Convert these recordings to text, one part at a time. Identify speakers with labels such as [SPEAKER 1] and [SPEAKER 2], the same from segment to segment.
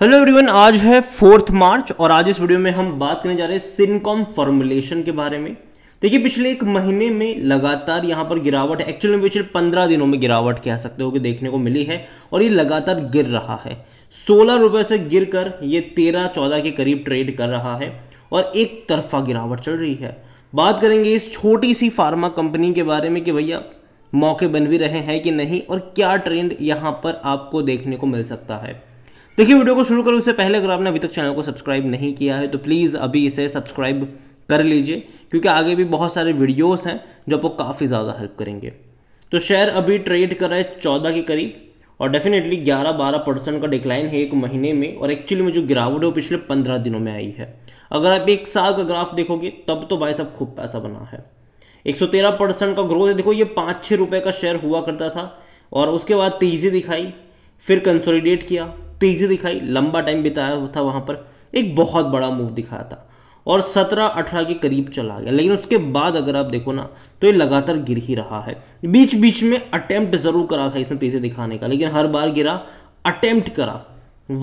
[SPEAKER 1] hello everyone आज है fourth March और आज इस वीडियो में हम बात करने जा रहे हैं सिनकॉम फॉर्मुलेशन के बारे में देखिए पिछले एक महीने में लगातार यहाँ पर गिरावट है एक्चुअली में पिछले पंद्रह दिनों में गिरावट कह सकते हो कि देखने को मिली है और ये लगातार गिर रहा है सोलह रुपये से गिर कर ये तेरह चौदह के करीब ट्रेड कर रहा है और एक तरफा गिरावट चल रही है बात करेंगे इस छोटी सी फार्मा कंपनी के बारे में कि भैया मौके बन भी रहे हैं कि नहीं और क्या ट्रेंड यहाँ पर आपको देखने को मिल सकता है देखिए वीडियो को शुरू करने उससे पहले अगर आपने अभी तक चैनल को सब्सक्राइब नहीं किया है तो प्लीज़ अभी इसे सब्सक्राइब कर लीजिए क्योंकि आगे भी बहुत सारे वीडियोस हैं जो आपको काफ़ी ज़्यादा हेल्प करेंगे तो शेयर अभी ट्रेड कर रहा है चौदह के करीब और डेफिनेटली ग्यारह बारह परसेंट का डिक्लाइन है एक महीने में और एक्चुअली में जो गिरावट है वो पिछले पंद्रह दिनों में आई है अगर आप एक साल का ग्राफ देखोगे तब तो भाई साहब खूब पैसा बना है 113 परसेंट का ग्रोथ है देखो ये पाँच छः रुपये का शेयर हुआ करता था और उसके बाद तेज़ी दिखाई फिर कंसोलिडेट किया तेज़ी दिखाई लंबा टाइम बिताया था वहाँ पर एक बहुत बड़ा मूव दिखाया था और सत्रह अठारह के करीब चला गया लेकिन उसके बाद अगर आप देखो ना तो ये लगातार गिर ही रहा है बीच बीच में अटेम्प्ट जरूर करा था इसने तेजी दिखाने का लेकिन हर बार गिरा अटेम्प्ट करा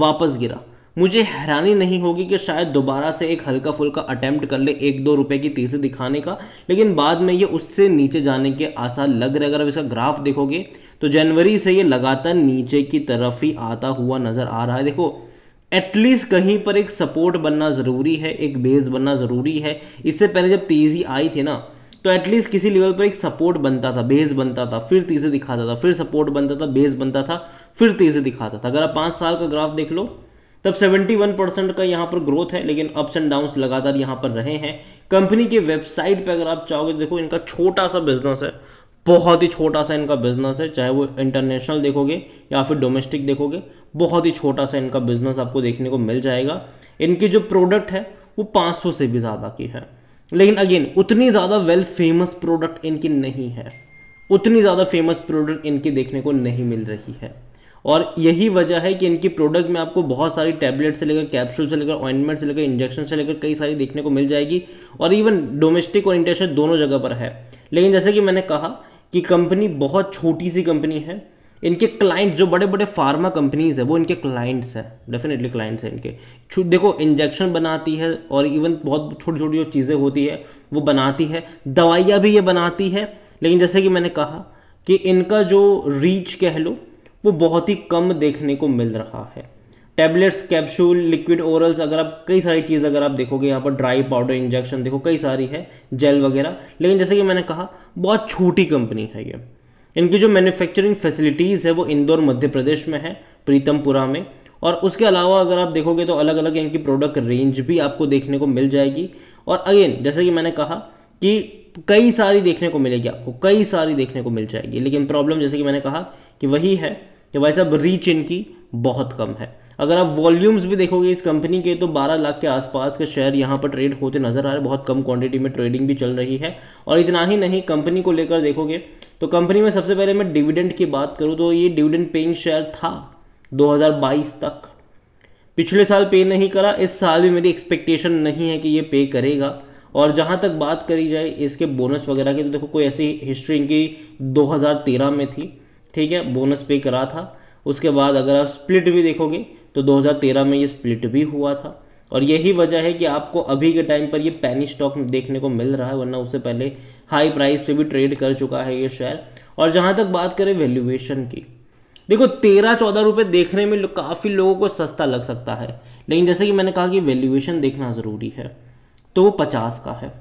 [SPEAKER 1] वापस गिरा मुझे हैरानी नहीं होगी कि शायद दोबारा से एक हल्का फुल्का अटैम्प्ट कर ले एक दो रुपए की तेजी दिखाने का लेकिन बाद में ये उससे नीचे जाने के आसार लग रहे अगर आप इसका ग्राफ देखोगे तो जनवरी से ये लगातार नीचे की तरफ ही आता हुआ नज़र आ रहा है देखो एटलीस्ट कहीं पर एक सपोर्ट बनना ज़रूरी है एक बेस बनना ज़रूरी है इससे पहले जब तेज़ी आई थी ना तो एटलीस्ट किसी लेवल पर एक सपोर्ट बनता था बेस बनता था फिर तेज़ी दिखाता था फिर सपोर्ट बनता था बेस बनता था फिर तेज़ी दिखाता था अगर आप पाँच साल का ग्राफ देख लो तब 71 परसेंट का यहाँ पर ग्रोथ है लेकिन अप्स एंड डाउन लगातार यहाँ पर रहे हैं कंपनी की वेबसाइट पे अगर आप चाहोगे देखो इनका छोटा सा बिजनेस है बहुत ही छोटा सा इनका बिजनेस है चाहे वो इंटरनेशनल देखोगे या फिर डोमेस्टिक देखोगे बहुत ही छोटा सा इनका बिजनेस आपको देखने को मिल जाएगा इनकी जो प्रोडक्ट है वो पाँच से भी ज़्यादा की है लेकिन अगेन उतनी ज़्यादा वेल फेमस प्रोडक्ट इनकी नहीं है उतनी ज़्यादा फेमस प्रोडक्ट इनकी देखने को नहीं मिल रही है और यही वजह है कि इनकी प्रोडक्ट में आपको बहुत सारी टैबलेट से लेकर कैप्सूल से लेकर ऑइंटमेंट से लेकर इंजेक्शन से लेकर कई सारी देखने को मिल जाएगी और इवन डोमेस्टिक और इंटरनेशनल दोनों जगह पर है लेकिन जैसे कि मैंने कहा कि कंपनी बहुत छोटी सी कंपनी है इनके क्लाइंट जो बड़े बड़े फार्मा कंपनीज है वो इनके क्लाइंट्स हैं डेफिनेटली क्लाइंट्स हैं इनके देखो इंजेक्शन बनाती है और इवन बहुत छोटी छोटी जो चीज़ें होती है वो बनाती है दवाइयाँ भी ये बनाती है लेकिन जैसे कि मैंने कहा कि इनका जो रीच कह लो वो बहुत ही कम देखने को मिल रहा है टैबलेट्स कैप्सूल लिक्विड ओरल्स अगर आप कई सारी चीज़ अगर आप देखोगे यहाँ पर ड्राई पाउडर इंजेक्शन देखो कई सारी है जेल वगैरह लेकिन जैसे कि मैंने कहा बहुत छोटी कंपनी है ये इनकी जो मैन्युफैक्चरिंग फैसिलिटीज़ है वो इंदौर मध्य प्रदेश में है प्रीतमपुरा में और उसके अलावा अगर आप देखोगे तो अलग अलग इनकी प्रोडक्ट रेंज भी आपको देखने को मिल जाएगी और अगेन जैसे कि मैंने कहा कि कई सारी देखने को मिलेगी आपको कई सारी देखने को मिल जाएगी लेकिन प्रॉब्लम जैसे कि मैंने कहा कि वही है कि भाई साहब रीच इनकी बहुत कम है अगर आप वॉल्यूम्स भी देखोगे इस कंपनी के तो 12 लाख के आसपास के शेयर यहाँ पर ट्रेड होते नज़र आ रहे बहुत कम क्वांटिटी में ट्रेडिंग भी चल रही है और इतना ही नहीं कंपनी को लेकर देखोगे तो कंपनी में सबसे पहले मैं डिविडेंड की बात करूँ तो ये डिविडेंड पेइंग शेयर था 2022 तक पिछले साल पे नहीं करा इस साल भी मेरी एक्सपेक्टेशन नहीं है कि ये पे करेगा और जहाँ तक बात करी जाए इसके बोनस वगैरह की तो देखो कोई ऐसी हिस्ट्री इनकी 2013 में थी ठीक है बोनस पे करा था उसके बाद अगर आप स्प्लिट भी देखोगे तो 2013 में ये स्प्लिट भी हुआ था और यही वजह है कि आपको अभी के टाइम पर ये पैनी स्टॉक देखने को मिल रहा है वरना उससे पहले हाई प्राइस पे भी ट्रेड कर चुका है ये शेयर और जहाँ तक बात करें वैल्यूएशन की देखो तेरह चौदह रुपये देखने में काफ़ी लोगों को सस्ता लग सकता है लेकिन जैसे कि मैंने कहा कि वैल्यूएशन देखना ज़रूरी है तो वो पचास का है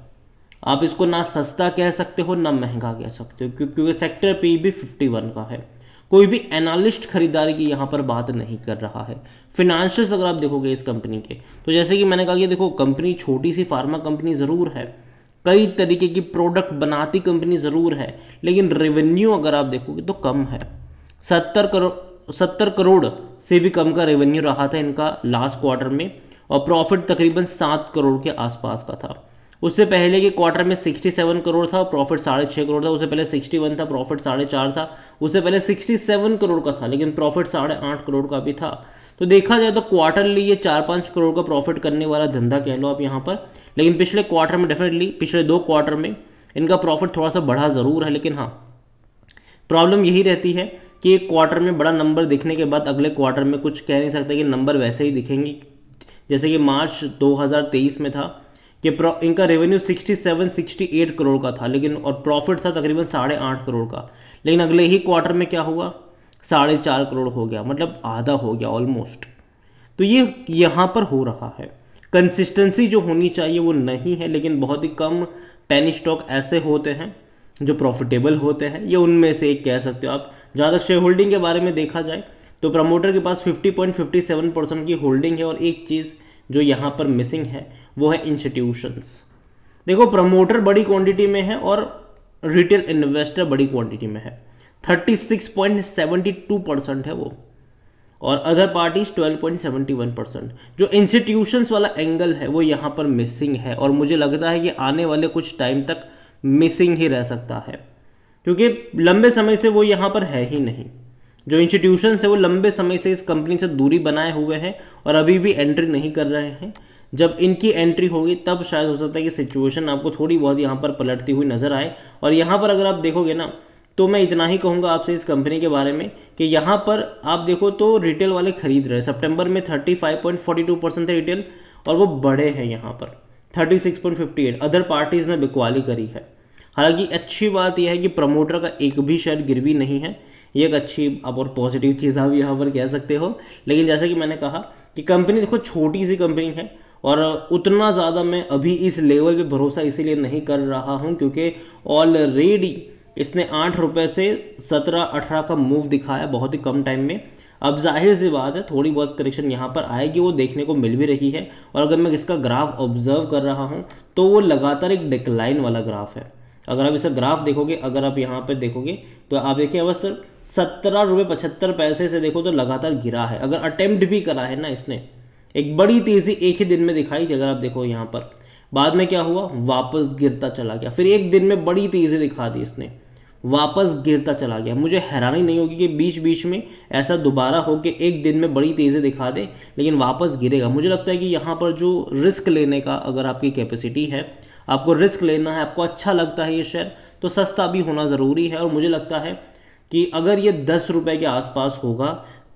[SPEAKER 1] आप इसको ना सस्ता कह सकते हो ना महंगा कह सकते हो क्योंकि सेक्टर पी भी फिफ्टी वन का है कोई भी एनालिस्ट खरीदारी की यहाँ पर बात नहीं कर रहा है फिनेंशियल अगर आप देखोगे इस कंपनी के तो जैसे कि मैंने कहा कि देखो कंपनी छोटी सी फार्मा कंपनी ज़रूर है कई तरीके की प्रोडक्ट बनाती कंपनी ज़रूर है लेकिन रेवेन्यू अगर आप देखोगे तो कम है सत्तर करोड़ सत्तर करोड़ से भी कम का रेवेन्यू रहा था इनका लास्ट क्वार्टर में और प्रॉफिट तकरीबन सात करोड़ के आसपास का था उससे पहले के क्वार्टर में 67 करोड़ था प्रॉफिट साढ़े छः करोड़ था उससे पहले 61 था प्रॉफिट साढ़े चार था उससे पहले 67 करोड़ का था लेकिन प्रॉफिट साढ़े आठ करोड़ का भी था तो देखा जाए तो क्वार्टरली ये चार पाँच करोड़ का प्रॉफिट करने वाला धंधा कह लो आप यहाँ पर लेकिन पिछले क्वार्टर में डेफिनेटली पिछले दो क्वार्टर में इनका प्रॉफिट थोड़ा सा बढ़ा ज़रूर है लेकिन हाँ प्रॉब्लम यही रहती है कि एक क्वार्टर में बड़ा नंबर दिखने के बाद अगले क्वार्टर में कुछ कह नहीं सकते कि नंबर वैसे ही दिखेंगे जैसे कि मार्च 2023 में था कि इनका रेवेन्यू 67 68 करोड़ का था लेकिन और प्रॉफिट था तकरीबन साढ़े आठ करोड़ का लेकिन अगले ही क्वार्टर में क्या हुआ साढ़े चार करोड़ हो गया मतलब आधा हो गया ऑलमोस्ट तो ये यहाँ पर हो रहा है कंसिस्टेंसी जो होनी चाहिए वो नहीं है लेकिन बहुत ही कम पैनी स्टॉक ऐसे होते हैं जो प्रॉफिटेबल होते हैं ये उनमें से एक कह सकते हो आप जहाँ तक शेयर होल्डिंग के बारे में देखा जाए तो प्रमोटर के पास 50.57 परसेंट की होल्डिंग है और एक चीज़ जो यहाँ पर मिसिंग है वो है इंस्टीट्यूशंस देखो प्रमोटर बड़ी क्वांटिटी में है और रिटेल इन्वेस्टर बड़ी क्वांटिटी में है 36.72 परसेंट है वो और अदर पार्टीज 12.71 परसेंट जो इंस्टीट्यूशंस वाला एंगल है वो यहाँ पर मिसिंग है और मुझे लगता है कि आने वाले कुछ टाइम तक मिसिंग ही रह सकता है क्योंकि लंबे समय से वो यहाँ पर है ही नहीं जो इंस्टीट्यूशन है वो लंबे समय से इस कंपनी से दूरी बनाए हुए हैं और अभी भी एंट्री नहीं कर रहे हैं जब इनकी एंट्री होगी तब शायद हो सकता है कि सिचुएशन आपको थोड़ी बहुत यहाँ पर पलटती हुई नज़र आए और यहाँ पर अगर आप देखोगे ना तो मैं इतना ही कहूँगा आपसे इस कंपनी के बारे में कि यहाँ पर आप देखो तो रिटेल वाले खरीद रहे हैं सितंबर में टू परसेंट है रिटेल और वो बड़े हैं यहाँ पर एट अदर पार्टीज़ ने बिकवाली करी है हालांकि अच्छी बात यह है कि प्रमोटर का एक भी शेयर गिरवी नहीं है ये एक अच्छी आप और पॉजिटिव चीज़ आप यहाँ पर कह सकते हो लेकिन जैसा कि मैंने कहा कि कंपनी देखो छोटी सी कंपनी है और उतना ज़्यादा मैं अभी इस लेवल पे भरोसा इसीलिए नहीं कर रहा हूँ क्योंकि ऑलरेडी इसने आठ रुपये से सत्रह अठारह का मूव दिखाया बहुत ही कम टाइम में अब जाहिर सी बात है थोड़ी बहुत करेक्शन यहाँ पर आएगी वो देखने को मिल भी रही है और अगर मैं इसका ग्राफ ऑब्जर्व कर रहा हूँ तो वो लगातार एक डिक्लाइन वाला ग्राफ है अगर आप इसका ग्राफ देखोगे अगर आप यहाँ पर देखोगे तो आप देखिए बस सत्रह रुपये पचहत्तर पैसे से देखो तो लगातार गिरा है अगर अटेम्प्ट भी करा है ना इसने एक बड़ी तेज़ी एक ही दिन में दिखाई थी अगर आप देखो यहाँ पर बाद में क्या हुआ वापस गिरता चला गया फिर एक दिन में बड़ी तेज़ी दिखा दी इसने वापस गिरता चला गया मुझे हैरानी नहीं होगी कि बीच बीच में ऐसा दोबारा हो कि एक दिन में बड़ी तेज़ी दिखा दे लेकिन वापस गिरेगा मुझे लगता है कि यहाँ पर जो रिस्क लेने का अगर आपकी कैपेसिटी है आपको रिस्क लेना है आपको अच्छा लगता है ये शेयर तो सस्ता भी होना ज़रूरी है और मुझे लगता है कि अगर ये दस रुपये के आसपास होगा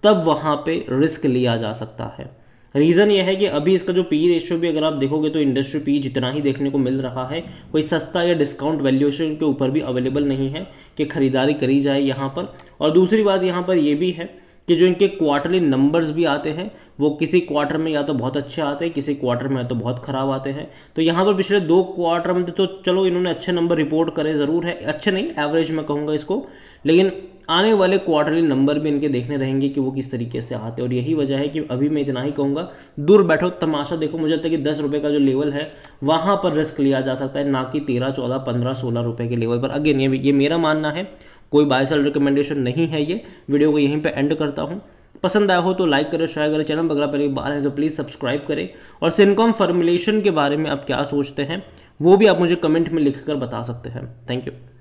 [SPEAKER 1] तब वहाँ पे रिस्क लिया जा सकता है रीज़न ये है कि अभी इसका जो पी रेशियो भी अगर आप देखोगे तो इंडस्ट्री पी जितना ही देखने को मिल रहा है कोई सस्ता या डिस्काउंट वैल्यूएशन के ऊपर भी अवेलेबल नहीं है कि खरीदारी करी जाए यहाँ पर और दूसरी बात यहाँ पर यह भी है कि जो इनके क्वार्टरली नंबर्स भी आते हैं वो किसी क्वार्टर में या तो बहुत अच्छे आते हैं किसी क्वार्टर में या तो बहुत ख़राब आते हैं तो यहाँ पर पिछले दो क्वार्टर में तो चलो इन्होंने अच्छे नंबर रिपोर्ट करे ज़रूर है अच्छे नहीं एवरेज में कहूँगा इसको लेकिन आने वाले क्वार्टरली नंबर भी इनके देखने रहेंगे कि वो किस तरीके से आते हैं और यही वजह है कि अभी मैं इतना ही कहूंगा दूर बैठो तमाशा देखो मुझे लगता है कि दस रुपये का जो लेवल है वहां पर रिस्क लिया जा सकता है ना कि तेरह चौदह पंद्रह सोलह रुपये के लेवल पर अगेन ये ये मेरा मानना है कोई बाय सेल रिकमेंडेशन नहीं है ये वीडियो को यहीं पर एंड करता हूँ पसंद आया हो तो लाइक करें शेयर करें चैनल पर अगर बार हैं तो प्लीज़ सब्सक्राइब करें और सिनकॉम फॉर्मुलेशन के बारे में आप क्या सोचते हैं वो भी आप मुझे कमेंट में लिख कर बता सकते हैं थैंक यू